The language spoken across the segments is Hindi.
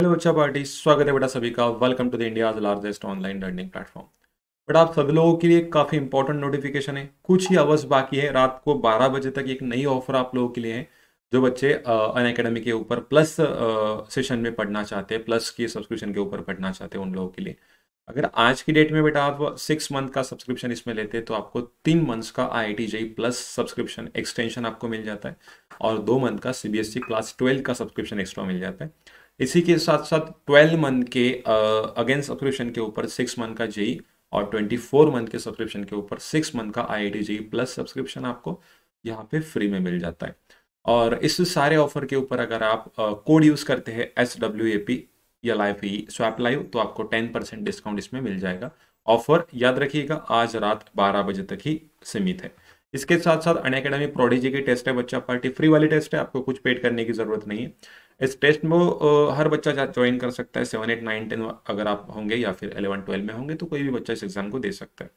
हेलो अच्छा पार्टी स्वागत है बेटा सभी का welcome to the India largest online learning platform बेटा आप सभी लोगों के लिए काफ़ी इंपॉर्टेंट नोटिफिकेशन है कुछ ही अवर्स बाकी है रात को 12 बजे तक एक नई ऑफर आप लोगों के लिए है जो बच्चे अन अकेडमी के ऊपर प्लस सेशन में पढ़ना चाहते हैं प्लस की सब्सक्रिप्शन के ऊपर पढ़ना चाहते हैं उन लोगों के लिए अगर आज की डेट में बेटा आप सिक्स मंथ का सब्सक्रिप्शन इसमें लेते हैं तो आपको तीन मंथ्स का I I plus subscription extension आपको मिल जाता है और दो मंथ का सी क्लास ट्वेल्व का सब्सक्रिप्शन एक्स्ट्रा मिल जाता है इसी के साथ साथ ट्वेल्व मंथ के अगेंस्ट सब्सक्रिप्शन के ऊपर सिक्स मंथ का जेई और ट्वेंटी फोर मंथ के सब्सक्रिप्शन के ऊपर सिक्स मंथ का आई आई प्लस सब्सक्रिप्शन आपको यहाँ पे फ्री में मिल जाता है और इस सारे ऑफर के ऊपर अगर आप कोड यूज़ करते हैं एस डब्ल्यू ए पी या लाइफ ई स्वैप लाइव तो आपको टेन परसेंट डिस्काउंट इसमें मिल जाएगा ऑफर याद रखिएगा आज रात बारह बजे तक ही सीमित है इसके साथ साथ अन अकेडमी प्रोडिजी की टेस्ट है बच्चा पार्टी फ्री वाली टेस्ट है आपको कुछ पेड करने की ज़रूरत नहीं है इस टेस्ट में हर बच्चा ज्वाइन कर सकता है सेवन एट नाइन टेन अगर आप होंगे या फिर एलेवन ट्वेल्व में होंगे तो कोई भी बच्चा इस एग्ज़ाम को दे सकता है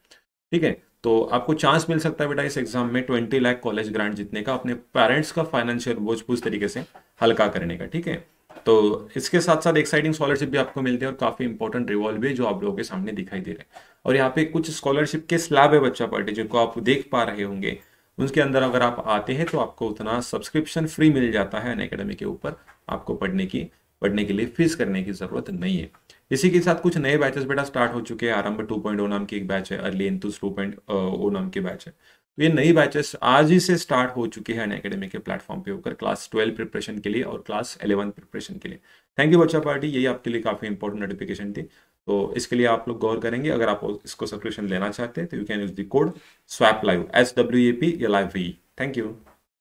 ठीक है तो आपको चांस मिल सकता है बेटा इस एग्ज़ाम में ट्वेंटी लाख कॉलेज ग्रांट जीतने का अपने पेरेंट्स का फाइनेंशियल बोझ पूछ तरीके से हल्का करने का ठीक है तो इसके साथ साथ एक्साइटिंग स्कॉलरशिप भी आपको मिलती है और काफ़ी इंपॉर्टेंट रिवॉल्व भी जो आप लोगों के सामने दिखाई दे रहे हैं और यहाँ पे कुछ स्कॉलरशिप के स्लैब है बच्चा पार्टी जिनको आप देख पा रहे होंगे उसके अंदर अगर आप आते हैं तो आपको उतना सब्सक्रिप्शन फ्री मिल जाता है अन के ऊपर आपको पढ़ने की बढ़ने के लिए फीस करने की ज़रूरत नहीं है इसी के साथ कुछ नए बैचेस बेटा स्टार्ट हो चुके हैं आरंभ टू पॉइंट oh नाम की एक बैच है अर्ली इंतुस टू पॉइंट नाम की बैच है तो ये नई बैचेस आज ही से स्टार्ट हो चुके हैं अकेडमी के प्लेटफॉर्म पे होकर क्लास ट्वेल्व प्रिपरेशन के लिए और क्लास इलेवन प्रिपरेशन के लिए थैंक यू बच्चा पार्टी यही आपके लिए काफ़ी इंपॉर्टेंट नोटिफिकेशन थी तो इसके लिए आप लोग गौर करेंगे अगर आप इसको सब्सक्रिप्शन लेना चाहते हैं तो you can use the code swap live S W A P या लाइव वी थैंक यू